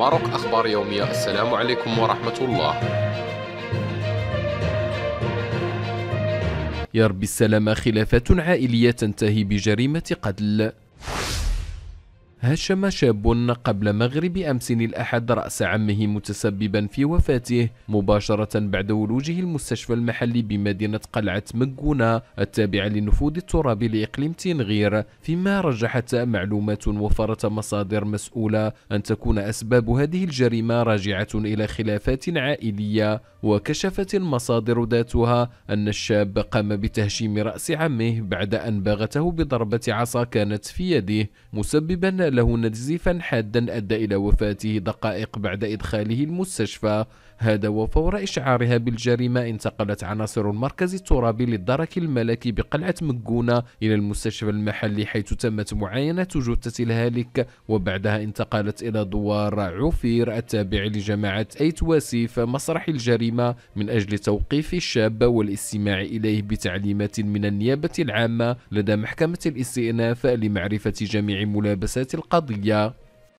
ماروك أخبار يومية السلام عليكم ورحمة الله يربي السلام خلافات عائلية تنتهي بجريمة قتل هشم شاب قبل مغرب أمس الأحد رأس عمه متسببا في وفاته مباشرة بعد ولوجه المستشفى المحلي بمدينة قلعة مكونة التابعة لنفوذ التراب لإقليم تنغير فيما رجحت معلومات وفرت مصادر مسؤولة أن تكون أسباب هذه الجريمة راجعة إلى خلافات عائلية وكشفت المصادر ذاتها أن الشاب قام بتهشيم رأس عمه بعد أن باغته بضربة عصا كانت في يده مسببا له نزيفا حادا أدى إلى وفاته دقائق بعد إدخاله المستشفى هذا وفور إشعارها بالجريمة انتقلت عناصر المركز الترابي للدرك الملكي بقلعة مكونة إلى المستشفى المحلي حيث تمت معاينة جثة الهالك وبعدها انتقلت إلى دوار عفير التابع لجماعة أيت واسيف مسرح الجريمة من أجل توقيف الشاب والاستماع إليه بتعليمات من النيابة العامة لدى محكمة الاستئناف لمعرفة جميع ملابسات القضية